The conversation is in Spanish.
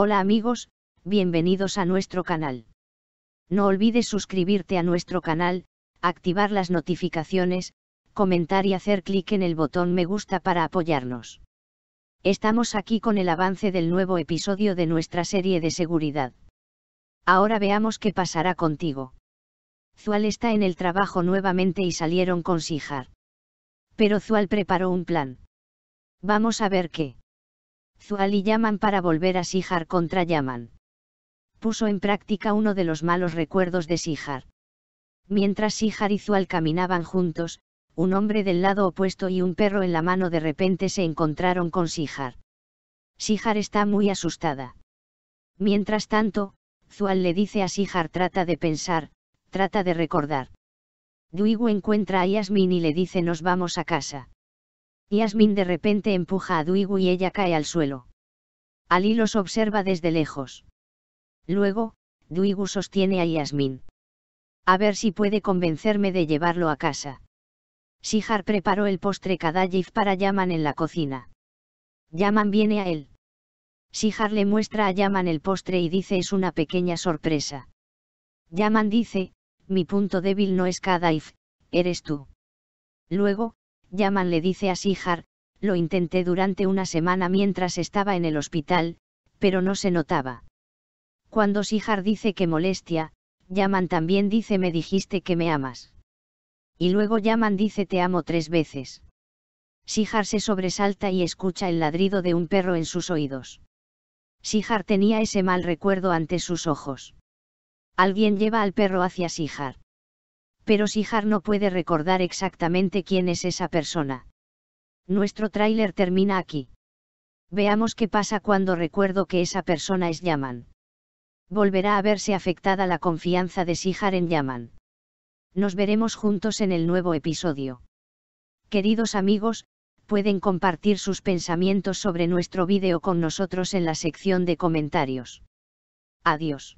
Hola amigos, bienvenidos a nuestro canal. No olvides suscribirte a nuestro canal, activar las notificaciones, comentar y hacer clic en el botón me gusta para apoyarnos. Estamos aquí con el avance del nuevo episodio de nuestra serie de seguridad. Ahora veamos qué pasará contigo. Zual está en el trabajo nuevamente y salieron con Sijar. Pero Zual preparó un plan. Vamos a ver qué. Zual y Yaman para volver a Sihar contra Yaman. Puso en práctica uno de los malos recuerdos de Sihar. Mientras Sihar y Zual caminaban juntos, un hombre del lado opuesto y un perro en la mano de repente se encontraron con Sihar. Sihar está muy asustada. Mientras tanto, Zual le dice a Sihar trata de pensar, trata de recordar. Duigu encuentra a Yasmin y le dice nos vamos a casa. Yasmin de repente empuja a Duigu y ella cae al suelo. Ali los observa desde lejos. Luego, Duigu sostiene a Yasmin. A ver si puede convencerme de llevarlo a casa. Sihar preparó el postre Kadayif para Yaman en la cocina. Yaman viene a él. Sihar le muestra a Yaman el postre y dice es una pequeña sorpresa. Yaman dice, mi punto débil no es Kadayif, eres tú. Luego, Yaman le dice a Sihar, lo intenté durante una semana mientras estaba en el hospital, pero no se notaba. Cuando Sihar dice que molestia, Yaman también dice me dijiste que me amas. Y luego Yaman dice te amo tres veces. Sihar se sobresalta y escucha el ladrido de un perro en sus oídos. Sihar tenía ese mal recuerdo ante sus ojos. Alguien lleva al perro hacia Sihar pero Sijar no puede recordar exactamente quién es esa persona. Nuestro tráiler termina aquí. Veamos qué pasa cuando recuerdo que esa persona es Yaman. Volverá a verse afectada la confianza de Sijar en Yaman. Nos veremos juntos en el nuevo episodio. Queridos amigos, pueden compartir sus pensamientos sobre nuestro vídeo con nosotros en la sección de comentarios. Adiós.